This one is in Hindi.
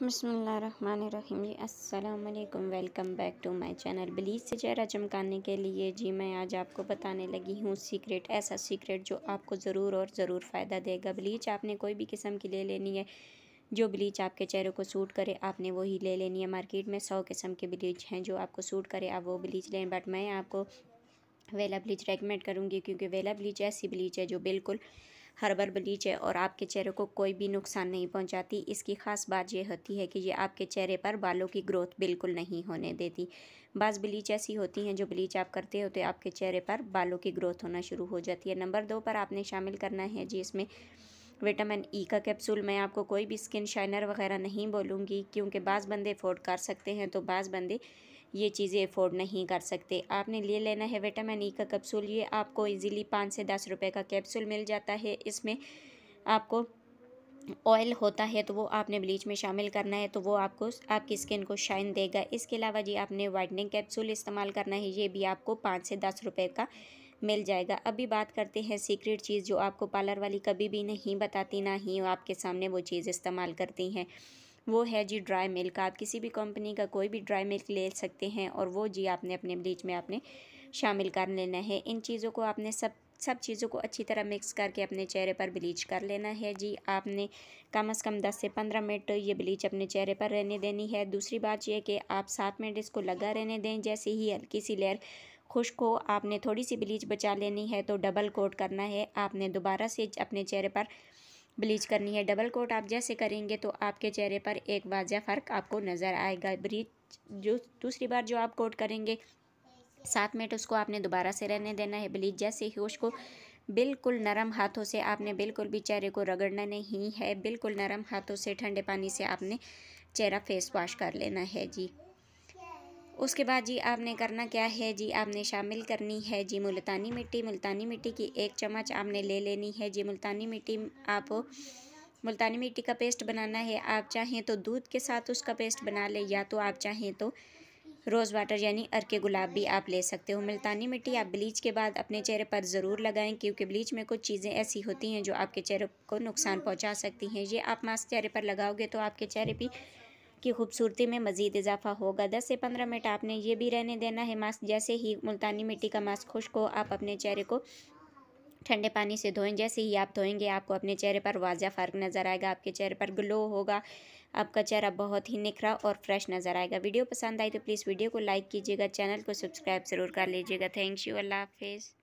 बसमीम जी असलकम welcome back to my channel बिलीज से चेहरा चमकाने के लिए जी मैं आज आपको बताने लगी हूँ सीक्रेट ऐसा सीक्रेट जो आपको ज़रूर और ज़रूर फ़ायदा देगा ब्लीच आपने कोई भी किस्म की ले लेनी है जो ब्लीच आपके चेहरे को सूट करे आपने वही ले लेनी है मार्केट में सौ किस्म के ब्लीच हैं जो आपको सूट करे आप वो ब्लीच लें बट मैं आपको वेला ब्लीच रेकमेंड करूँगी क्योंकि वेला ब्लीच ऐसी ब्लीच है जो बिल्कुल हर्बल ब्लीच है और आपके चेहरे को कोई भी नुकसान नहीं पहुंचाती इसकी ख़ास बात यह होती है कि ये आपके चेहरे पर बालों की ग्रोथ बिल्कुल नहीं होने देती बाज़ ब्लीच ऐसी होती हैं जो ब्लीच आप करते हो तो आपके चेहरे पर बालों की ग्रोथ होना शुरू हो जाती है नंबर दो पर आपने शामिल करना है जी इसमें विटामिन ई का कैप्सूल मैं आपको कोई भी स्किन शाइनर वगैरह नहीं बोलूँगी क्योंकि बाज़ बंदे अफोर्ड कर सकते हैं तो बाज़ बंदे ये चीज़ें अफोर्ड नहीं कर सकते आपने ले लेना है विटामिन ई e का कैप्सूल ये आपको इजीली पाँच से दस रुपए का कैप्सूल मिल जाता है इसमें आपको ऑयल होता है तो वो आपने ब्लीच में शामिल करना है तो वो आपको आपकी स्किन को शाइन देगा इसके अलावा जी आपने वाइटनिंग कैप्सूल इस्तेमाल करना है ये भी आपको पाँच से दस रुपये का मिल जाएगा अभी बात करते हैं सीक्रेट चीज़ जो आपको पार्लर वाली कभी भी नहीं बताती ना ही आपके सामने वो चीज़ इस्तेमाल करती हैं वो है जी ड्राई मिल्क आप किसी भी कंपनी का कोई भी ड्राई मिल्क ले सकते हैं और वो जी आपने अपने ब्लीच में आपने शामिल कर लेना है इन चीज़ों को आपने सब सब चीज़ों को अच्छी तरह मिक्स करके अपने चेहरे पर ब्लीच कर लेना है जी आपने कम से कम 10 से 15 मिनट ये ब्लीच अपने चेहरे पर रहने देनी है दूसरी बात यह कि आप सात मिनट इसको लगा रहने दें जैसे ही हल्की सी लेयर खुश्क हो आपने थोड़ी सी ब्लीच बचा लेनी है तो डबल कोट करना है आपने दोबारा से अपने चेहरे पर ब्लीच करनी है डबल कोट आप जैसे करेंगे तो आपके चेहरे पर एक वाजह फ़र्क आपको नज़र आएगा ब्लीच जो दूसरी बार जो आप कोट करेंगे सात मिनट उसको आपने दोबारा से रहने देना है ब्लीच जैसे ही उसको बिल्कुल नरम हाथों से आपने बिल्कुल भी चेहरे को रगड़ना नहीं है बिल्कुल नरम हाथों से ठंडे पानी से आपने चेहरा फेस वॉश कर लेना है जी उसके बाद जी आपने करना क्या है जी आपने शामिल करनी है जी मुल्तानी मिट्टी मुल्तानी मिट्टी की एक चम्मच आपने ले लेनी है जी मुल्तानी मिट्टी आप मुल्तानी मिट्टी का पेस्ट बनाना है आप चाहें तो दूध के साथ उसका पेस्ट बना लें या तो आप चाहें तो रोज़ वाटर यानी अरके गुलाब भी आप ले सकते हो मुल्तानी मिट्टी आप ब्लीच के बाद अपने चेहरे पर ज़रूर लगाएं क्योंकि ब्लीच में कुछ चीज़ें ऐसी होती हैं जो आपके चेहरे को नुकसान पहुंचा सकती हैं ये आप मास्क चेहरे पर लगाओगे तो आपके चेहरे भी की खूबसूरती में मज़ीद इजाफा होगा दस से पंद्रह मिनट आपने ये भी रहने देना है मास्क जैसे ही मुल्तानी मिट्टी का मास्क खुश्क हो आप अपने चेहरे को ठंडे पानी से धोएं जैसे ही आप धोएंगे आपको अपने चेहरे पर वाजह फ़र्क नज़र आएगा आपके चेहरे पर ग्लो होगा आपका चेहरा बहुत ही निखरा और फ्रेश नज़र आएगा वीडियो पसंद आई तो प्लीज़ वीडियो को लाइक कीजिएगा चैनल को सब्सक्राइब ज़रूर कर लीजिएगा थैंक यू अल्लाह हाफिज़